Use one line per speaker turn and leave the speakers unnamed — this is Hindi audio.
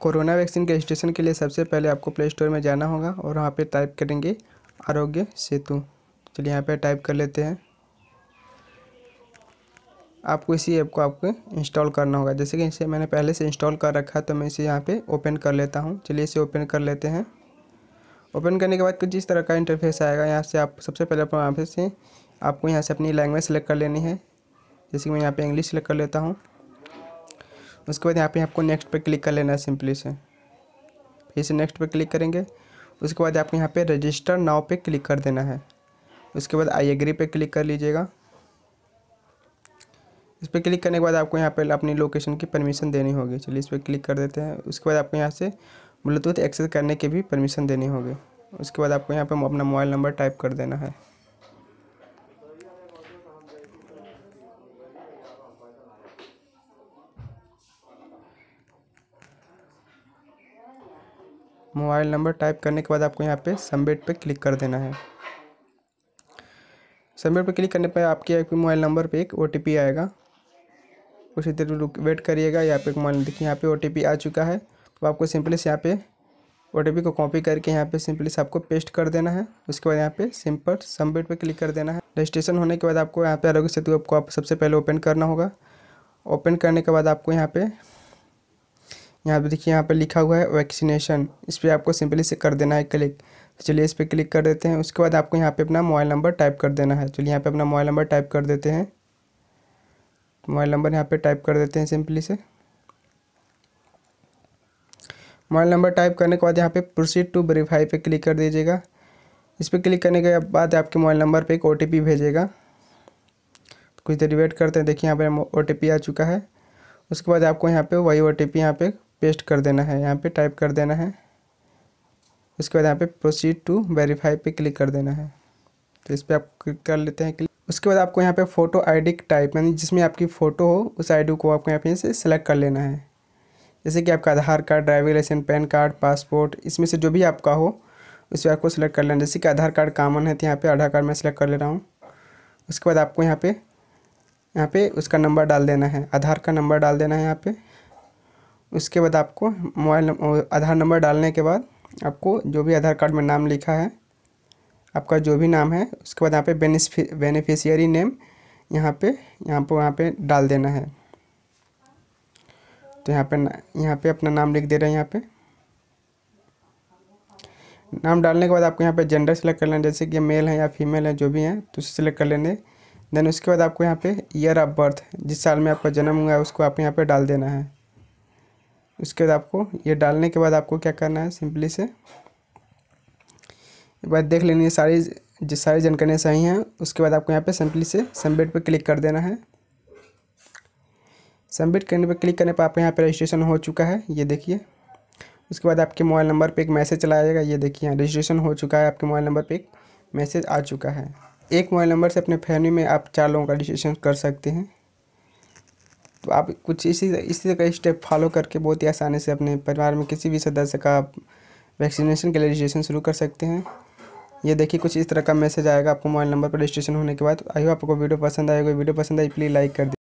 कोरोना वैक्सीन के रजिस्ट्रेशन के लिए सबसे पहले आपको प्ले स्टोर में जाना होगा और वहाँ पे टाइप करेंगे आरोग्य सेतु चलिए यहाँ पे टाइप कर लेते हैं आपको इसी ऐप को आपको इंस्टॉल करना होगा जैसे कि इसे मैंने पहले से इंस्टॉल कर रखा है तो मैं इसे यहाँ पे ओपन कर लेता हूँ चलिए इसे ओपन कर लेते हैं ओपन करने के बाद कुछ इस तरह का इंटरफेस आएगा यहाँ से आप सबसे पहले अपने यहाँ से आपको यहाँ से अपनी लैंग्वेज सेलेक्ट कर लेनी है जैसे कि मैं यहाँ पे इंग्लिश सेलेक्ट कर लेता हूँ उसके बाद यहाँ पे आपको नेक्स्ट पे क्लिक कर लेना है सिंपली से फिर से नेक्स्ट पे क्लिक करेंगे उसके बाद आपको यहाँ पे रजिस्टर नाव पे क्लिक कर देना है उसके बाद आई एग्री पे क्लिक कर लीजिएगा इस पर क्लिक करने के बाद आपको यहाँ पे अपनी लोकेशन की परमिशन देनी होगी चलिए इस पर क्लिक कर देते हैं उसके बाद आपको यहाँ से ब्लूटूथ एक्सेस करने की भी परमिशन देनी होगी उसके बाद आपको यहाँ पर अपना मोबाइल नंबर टाइप कर देना है मोबाइल नंबर टाइप करने के बाद आपको यहाँ पे सबमिट पे क्लिक कर देना है सबमिट पे क्लिक करने पर आपके मोबाइल नंबर पे एक ओ आएगा कुछ देर रुक वेट करिएगा यहाँ पे मोबाइल देखिए यहाँ पे ओ आ चुका है तो आपको सिंपली से यहाँ पे ओ को कॉपी करके यहाँ पे सिंपली से आपको पेस्ट कर देना है उसके बाद यहाँ पे सिंपल सबमिट पे क्लिक कर देना है रजिस्ट्रेशन होने के बाद आपको यहाँ पे आरोग्य सेतु ऐप को आप सबसे पहले ओपन करना होगा ओपन करने के बाद आपको यहाँ पे यहाँ पे देखिए यहाँ पर लिखा हुआ है वैक्सीनेशन इस पर आपको सिंपली से कर देना है क्लिक तो चलिए इस पर क्लिक कर देते हैं उसके बाद आपको यहाँ पे अपना मोबाइल नंबर टाइप कर देना है चलिए यहाँ पे अपना मोबाइल नंबर टाइप कर देते हैं मोबाइल नंबर यहाँ पे टाइप कर देते हैं सिंपली से मोबाइल नंबर टाइप करने के बाद यहाँ पे प्रोसीड टू वेरीफाई पे क्लिक कर दीजिएगा इस पर क्लिक करने के बाद आपके मोबाइल नंबर पे एक ओ भेजेगा कुछ देर वेट करते हैं देखिए यहाँ पे ओ आ चुका है उसके बाद आपको यहाँ पे वही ओ टी पी यहाँ पे पेस्ट कर देना है यहाँ पे टाइप कर देना है उसके बाद यहाँ पे प्रोसीड टू वेरीफाई पे क्लिक कर देना है तो इस पर आप क्लिक कर लेते हैं क्लिक उसके बाद आपको यहाँ पे फ़ोटो आईडी टाइप यानी जिसमें आपकी फ़ोटो हो उस आईडी को आपको यहाँ पे से सेलेक्ट कर लेना है जैसे कि आपका Aadhaar card driving licence PAN card passport इसमें से जो भी आपका हो उस पर आपको सेलेक्ट कर लेना जैसे कि आधार कार्ड कामन है तो यहाँ पर आधार कार्ड मैं सिलेक्ट कर ले रहा हूँ उसके बाद आपको यहाँ पर यहाँ पर उसका नंबर डाल देना है आधार का नंबर डाल देना है यहाँ पर उसके बाद आपको मोबाइल आधार नंबर डालने के बाद आपको जो भी आधार कार्ड में नाम लिखा है आपका जो भी नाम है उसके बाद यहाँ पे बेनिफि बेनिफिशियरी नेम यहाँ पे यहाँ पर वहाँ पे डाल देना है तो यहाँ पे यहाँ पे अपना नाम लिख दे रहे हैं यहाँ पे नाम डालने के बाद आपको यहाँ पे जेंडर सेलेक्ट कर लेना जैसे कि मेल है या फीमेल है जो भी हैं तो उसे सेलेक्ट कर लेने देन उसके बाद आपको यहाँ पे ईयर ऑफ बर्थ जिस साल में आपका जन्म हुआ है उसको आपको यहाँ पर डाल देना है उसके बाद आपको ये डालने के बाद आपको क्या करना है सिंपली से एक बार देख लेनी है सारी जिस सारी जानकारियाँ सही हैं उसके बाद आपको यहाँ पे सिंपली से सबमिट पे क्लिक कर देना है सबमिट करने पे क्लिक करने पर आपका यहाँ पे रजिस्ट्रेशन हो चुका है ये देखिए उसके बाद आपके मोबाइल नंबर पे एक मैसेज चला जाएगा ये देखिए यहाँ रजिस्ट्रेशन हो चुका है आपके मोबाइल नंबर पर एक मैसेज आ चुका है एक मोबाइल नंबर से अपने फैमिली में आप चार लोगों का रजिस्ट्रेशन कर सकते हैं आप कुछ इसी इसी तरह का स्टेप फॉलो करके बहुत ही आसानी से अपने परिवार में किसी भी सदस्य का आप वैक्सीनेशन के लिए रजिस्ट्रेशन शुरू कर सकते हैं ये देखिए कुछ इस तरह का मैसेज आएगा आपको मोबाइल नंबर पर रजिस्ट्रेशन होने के बाद आई होप आपको वीडियो पसंद आएगा वीडियो पसंद आई प्लीज़ लाइक कर